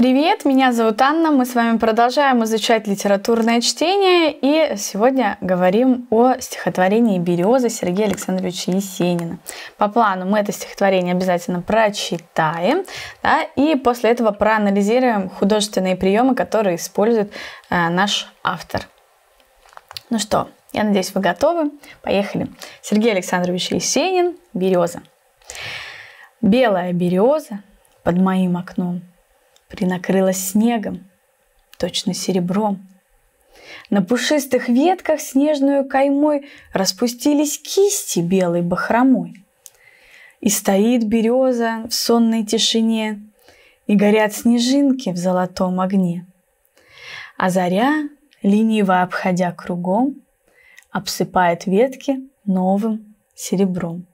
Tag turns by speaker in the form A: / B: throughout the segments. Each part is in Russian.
A: Привет, меня зовут Анна, мы с вами продолжаем изучать литературное чтение и сегодня говорим о стихотворении «Береза» Сергея Александровича Есенина. По плану мы это стихотворение обязательно прочитаем да, и после этого проанализируем художественные приемы, которые использует э, наш автор. Ну что, я надеюсь, вы готовы. Поехали. Сергей Александрович Есенин «Береза». Белая береза под моим окном – принакрылась снегом, точно серебром. На пушистых ветках снежную каймой распустились кисти белой бахромой. И стоит береза в сонной тишине, и горят снежинки в золотом огне. А заря, лениво обходя кругом, обсыпает ветки новым серебром.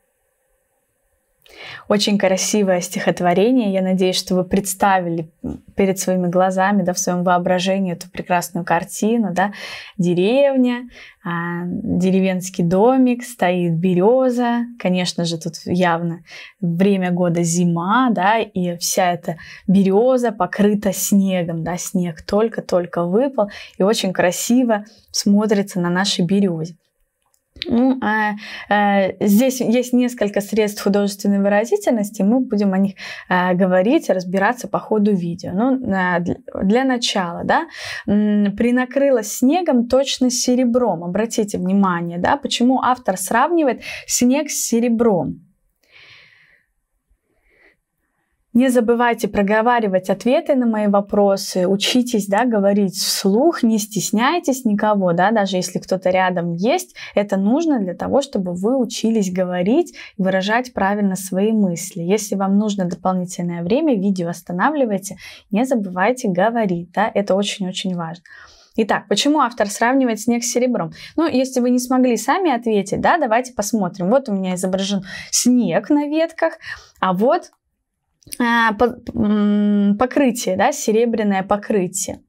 A: Очень красивое стихотворение. Я надеюсь, что вы представили перед своими глазами, да, в своем воображении эту прекрасную картину, да, деревня, а, деревенский домик, стоит береза, конечно же, тут явно время года зима, да, и вся эта береза покрыта снегом, да, снег только-только выпал, и очень красиво смотрится на нашей березе. Ну, а, а, здесь есть несколько средств художественной выразительности, мы будем о них а, говорить, разбираться по ходу видео. Ну, а, для, начала, да, принакрылась снегом точно серебром. Обратите внимание, да, почему автор сравнивает снег с серебром. Не забывайте проговаривать ответы на мои вопросы, учитесь да, говорить вслух, не стесняйтесь никого, да, даже если кто-то рядом есть, это нужно для того, чтобы вы учились говорить и выражать правильно свои мысли. Если вам нужно дополнительное время, видео останавливайте, не забывайте говорить, да, это очень-очень важно. Итак, почему автор сравнивает снег с серебром? Ну, если вы не смогли сами ответить, да, давайте посмотрим. Вот у меня изображен снег на ветках, а вот а, покрытие, да, серебряное покрытие.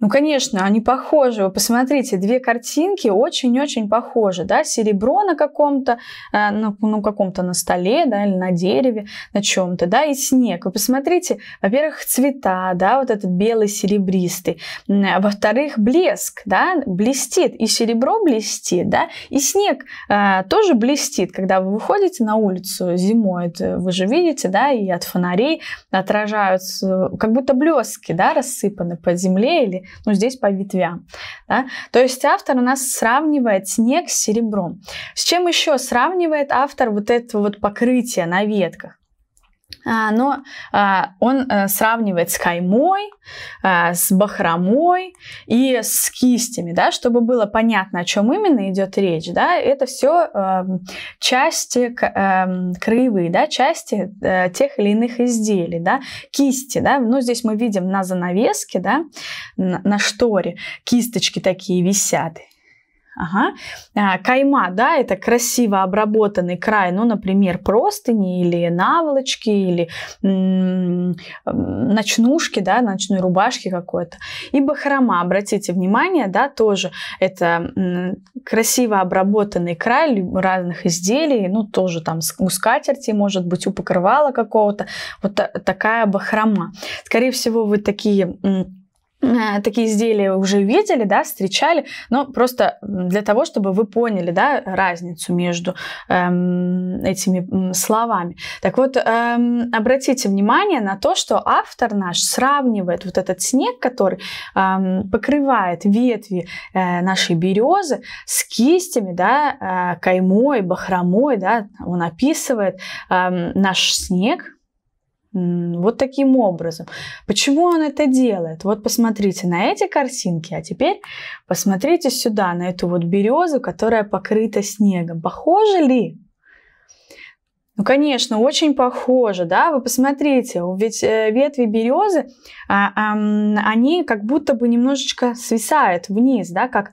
A: Ну, конечно, они похожи. Вы посмотрите, две картинки очень-очень похожи. Да? Серебро на каком-то, э, на, ну, каком-то на столе да, или на дереве, на чем-то, да, и снег. Вы посмотрите, во-первых, цвета, да, вот этот белый серебристый. А во-вторых, блеск, да, блестит. И серебро блестит, да, и снег э, тоже блестит. Когда вы выходите на улицу зимой, это вы же видите, да, и от фонарей отражаются, как будто блески, да, рассыпаны по земле или ну, здесь по ветвям. Да? То есть автор у нас сравнивает снег с серебром. С чем еще сравнивает автор вот это вот покрытие на ветках? А, но а, он э, сравнивает с каймой, а, с бахромой и с кистями, да, чтобы было понятно, о чем именно идет речь, да, это все эм, части эм, краевые, да, части э, тех или иных изделий, да, кисти, да, ну здесь мы видим на занавеске, да, на шторе кисточки такие висят, Ага. А, кайма, да, это красиво обработанный край, ну, например, простыни или наволочки, или м -м, ночнушки, да, ночной рубашки какой-то. И бахрома, обратите внимание, да, тоже это м красиво обработанный край разных изделий, ну, тоже там у скатерти, может быть, у покрывала какого-то, вот такая бахрома. Скорее всего, вы такие Э, такие изделия уже видели, да, встречали, но просто для того, чтобы вы поняли, да, разницу между эм, этими словами. Так вот, эм, обратите внимание на то, что автор наш сравнивает вот этот снег, который эм, покрывает ветви э, нашей березы с кистями, да, э, каймой, бахромой, да, он описывает э, наш снег, вот таким образом. Почему он это делает? Вот посмотрите на эти картинки, а теперь посмотрите сюда, на эту вот березу, которая покрыта снегом. Похоже ли? Ну, конечно, очень похоже, да, вы посмотрите, ведь э, ветви березы, а, они как будто бы немножечко свисают вниз, да, как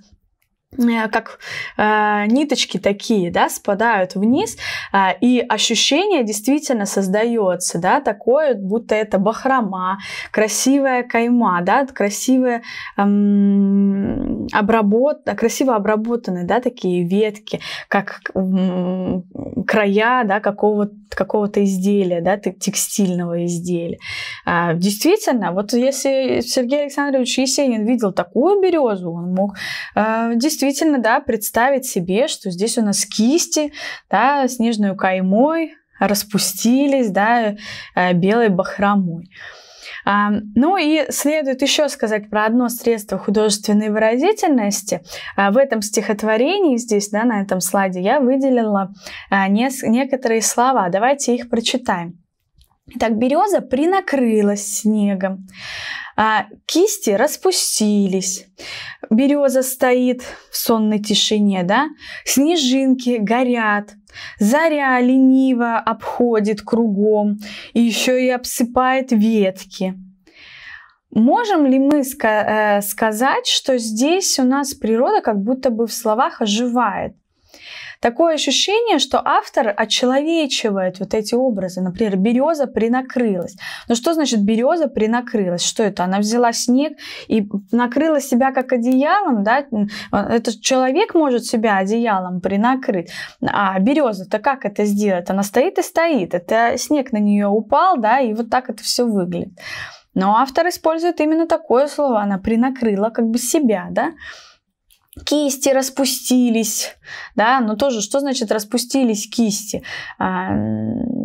A: Э, как э, ниточки такие, да, спадают вниз, э, и ощущение действительно создается, да, такое, будто это бахрома, красивая кайма, да, красивые эм, обработ, красиво обработанные, да, такие ветки, как эм, края, да, какого какого-то изделия, да, текстильного изделия. Э, действительно, вот если Сергей Александрович Есенин видел такую березу, он мог э, действительно действительно, да, представить себе, что здесь у нас кисти, да, снежную каймой распустились, да, э, белой бахромой. А, ну и следует еще сказать про одно средство художественной выразительности. А, в этом стихотворении здесь, да, на этом слайде, я выделила а, некоторые слова. Давайте их прочитаем. Так, береза принакрылась снегом, а кисти распустились. Береза стоит в сонной тишине, да? Снежинки горят, заря лениво обходит кругом и еще и обсыпает ветки. Можем ли мы э, сказать, что здесь у нас природа как будто бы в словах оживает? Такое ощущение, что автор отчеловечивает вот эти образы. Например, береза принакрылась. Но что значит береза принакрылась? Что это? Она взяла снег и накрыла себя как одеялом, да? Этот человек может себя одеялом принакрыть. А береза-то как это сделать? Она стоит и стоит. Это снег на нее упал, да, и вот так это все выглядит. Но автор использует именно такое слово. Она принакрыла как бы себя, да? кисти распустились, да, но ну тоже, что значит распустились кисти? А,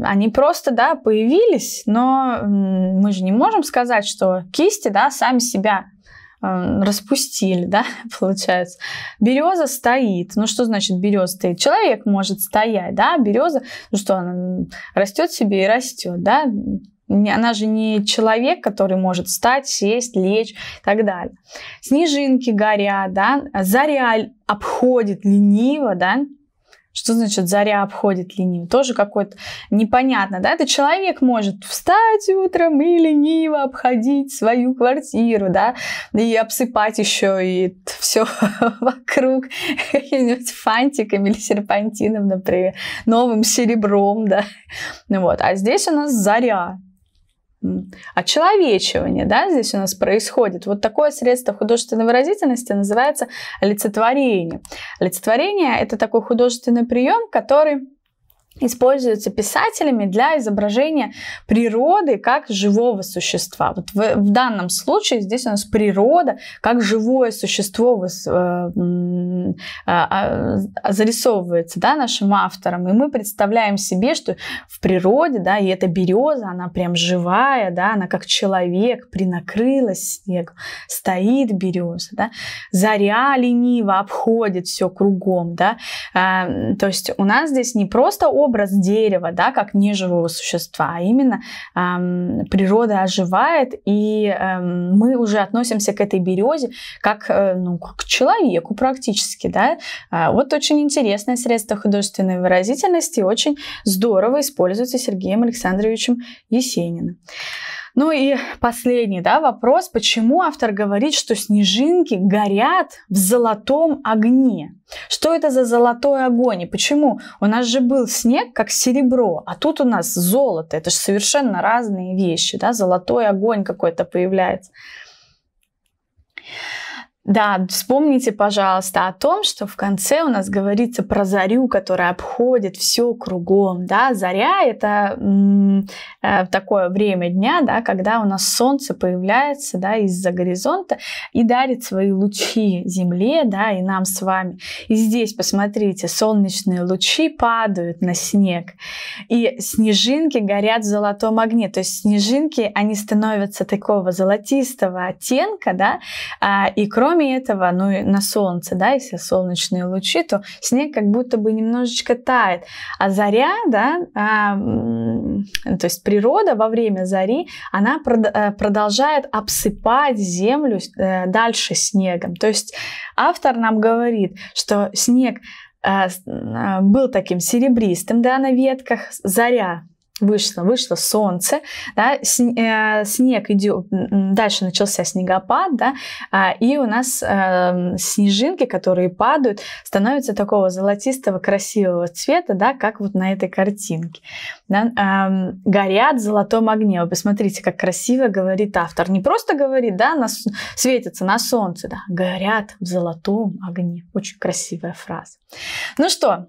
A: они просто, да, появились, но мы же не можем сказать, что кисти, да, сами себя эм, распустили, да, получается. Береза стоит. Ну, что значит береза стоит? Человек может стоять, да, береза, ну что, она растет себе и растет, да, она же не человек, который может встать, сесть, лечь и так далее. Снежинки горят, да, заря обходит лениво, да, что значит заря обходит лениво? Тоже какое-то непонятно, да? Это человек может встать утром и лениво обходить свою квартиру, да? И обсыпать еще и все вокруг каким-нибудь фантиком или серпантином, например, новым серебром, да? Ну вот, а здесь у нас заря, очеловечивание, да, здесь у нас происходит. Вот такое средство художественной выразительности называется олицетворение. Олицетворение – это такой художественный прием, который используются писателями для изображения природы как живого существа. Вот в, в данном случае здесь у нас природа как живое существо э, а, а, а, зарисовывается да, нашим автором, и мы представляем себе, что в природе, да, и эта береза, она прям живая, да, она как человек, принакрылась снегу, стоит береза, да, заря лениво обходит все кругом, да, э, то есть у нас здесь не просто образ дерева, да, как неживого существа, а именно эм, природа оживает, и эм, мы уже относимся к этой березе как, э, ну, к человеку практически, да. Э, вот очень интересное средство художественной выразительности, очень здорово используется Сергеем Александровичем Есениным. Ну и последний да, вопрос. Почему автор говорит, что снежинки горят в золотом огне? Что это за золотой огонь? И почему? У нас же был снег как серебро, а тут у нас золото. Это же совершенно разные вещи. Да? Золотой огонь какой-то появляется. Да, вспомните, пожалуйста, о том, что в конце у нас говорится про зарю, которая обходит все кругом. Да? Заря — это м- э, такое время дня, да, когда у нас солнце появляется да, из-за горизонта и дарит свои лучи земле да, и нам с вами. И здесь, посмотрите, солнечные лучи падают на снег, и снежинки горят в золотом огне. То есть снежинки, они становятся такого золотистого оттенка, да, э, и кроме Кроме этого, ну и на солнце, да, если солнечные лучи, то снег как будто бы немножечко тает. А заря, да, а, то есть природа во время зари, она прод, э, продолжает обсыпать землю э, дальше снегом. То есть автор нам говорит, что снег э, был таким серебристым, да, на ветках, заря вышло, вышло солнце, да, э, снег идет, дальше начался снегопад, да, а, и у нас эм, снежинки, которые падают, становятся такого золотистого красивого цвета, да, как вот на этой картинке. Да, эм, горят в золотом огне. Вы посмотрите, как красиво говорит автор. Не просто говорит, да, на, светится на солнце, да, горят в золотом огне. Очень красивая фраза. Ну что,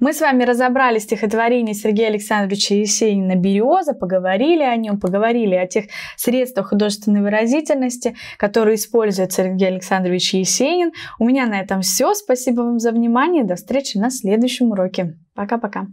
A: мы с вами разобрали стихотворение Сергея Александровича Есенина «Береза», поговорили о нем, поговорили о тех средствах художественной выразительности, которые использует Сергей Александрович Есенин. У меня на этом все. Спасибо вам за внимание. До встречи на следующем уроке. Пока-пока.